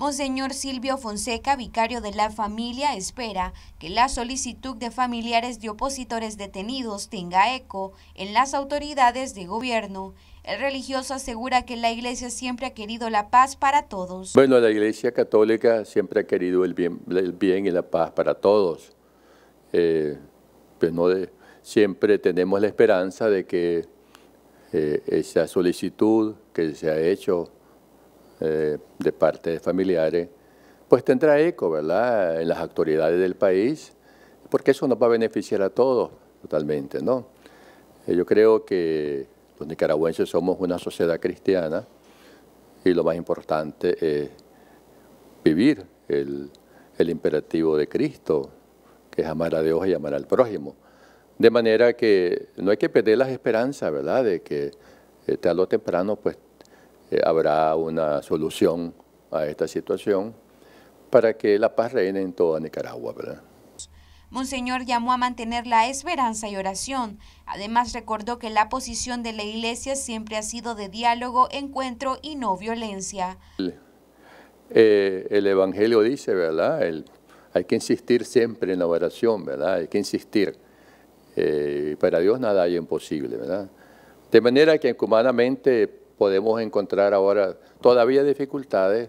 Monseñor Silvio Fonseca, vicario de la familia, espera que la solicitud de familiares de opositores detenidos tenga eco en las autoridades de gobierno. El religioso asegura que la Iglesia siempre ha querido la paz para todos. Bueno, la Iglesia Católica siempre ha querido el bien, y la paz para todos. Eh, pues no siempre tenemos la esperanza de que eh, esa solicitud que se ha hecho eh, de parte de familiares, pues tendrá eco, ¿verdad?, en las autoridades del país, porque eso nos va a beneficiar a todos totalmente, ¿no? Eh, yo creo que los nicaragüenses somos una sociedad cristiana y lo más importante es vivir el, imperativo de Cristo, que es amar a Dios y amar al prójimo. De manera que no hay que perder las esperanzas, ¿verdad?, de que eh, tarde o temprano, pues eh, habrá una solución a esta situación para que la paz reine en toda Nicaragua. ¿verdad? Monseñor llamó a mantener la esperanza y oración. Además recordó que la posición de la Iglesia siempre ha sido de diálogo, encuentro y no violencia. Eh, el, Evangelio dice, ¿verdad? El, hay que insistir siempre en la oración, ¿verdad? Hay que insistir. Eh, para Dios nada hay imposible, ¿verdad? De manera que humanamente podemos encontrar ahora todavía dificultades,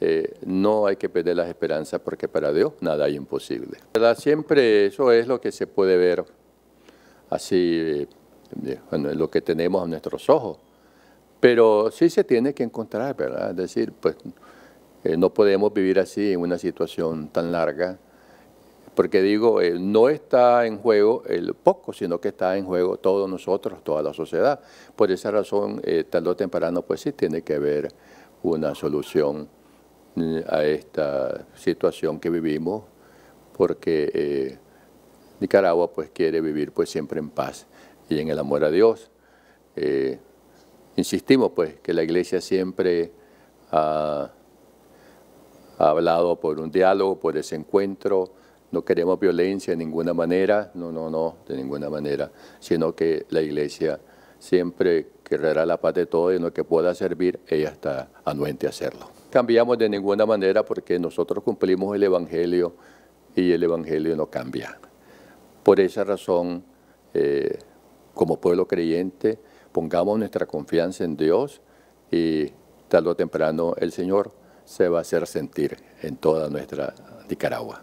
eh, no hay que perder las esperanzas porque para Dios nada es imposible. Siempre eso es lo que se puede ver así, eh, bueno, lo que tenemos a nuestros ojos. Pero sí se tiene que encontrar, Es decir, pues eh, no podemos vivir así en una situación tan larga porque digo, no está en juego el poco, sino que está en juego todos nosotros, toda la sociedad. Por esa razón, eh, tarde o temprano, pues sí tiene que haber una solución mm, a esta situación que vivimos, porque eh, Nicaragua pues quiere vivir pues siempre en paz y en el amor a Dios. Eh, insistimos pues que la iglesia siempre ha hablado por un diálogo, por ese encuentro, no queremos violencia de ninguna manera, no, no, no, de ninguna manera, sino que la iglesia siempre querrá la paz de todos y en lo que pueda servir, ella está anuente a hacerlo. Cambiamos de ninguna manera porque nosotros cumplimos el Evangelio y el Evangelio no cambia. Por esa razón, eh, como pueblo creyente, pongamos nuestra confianza en Dios y tarde o temprano el Señor se va a hacer sentir en toda nuestra Nicaragua.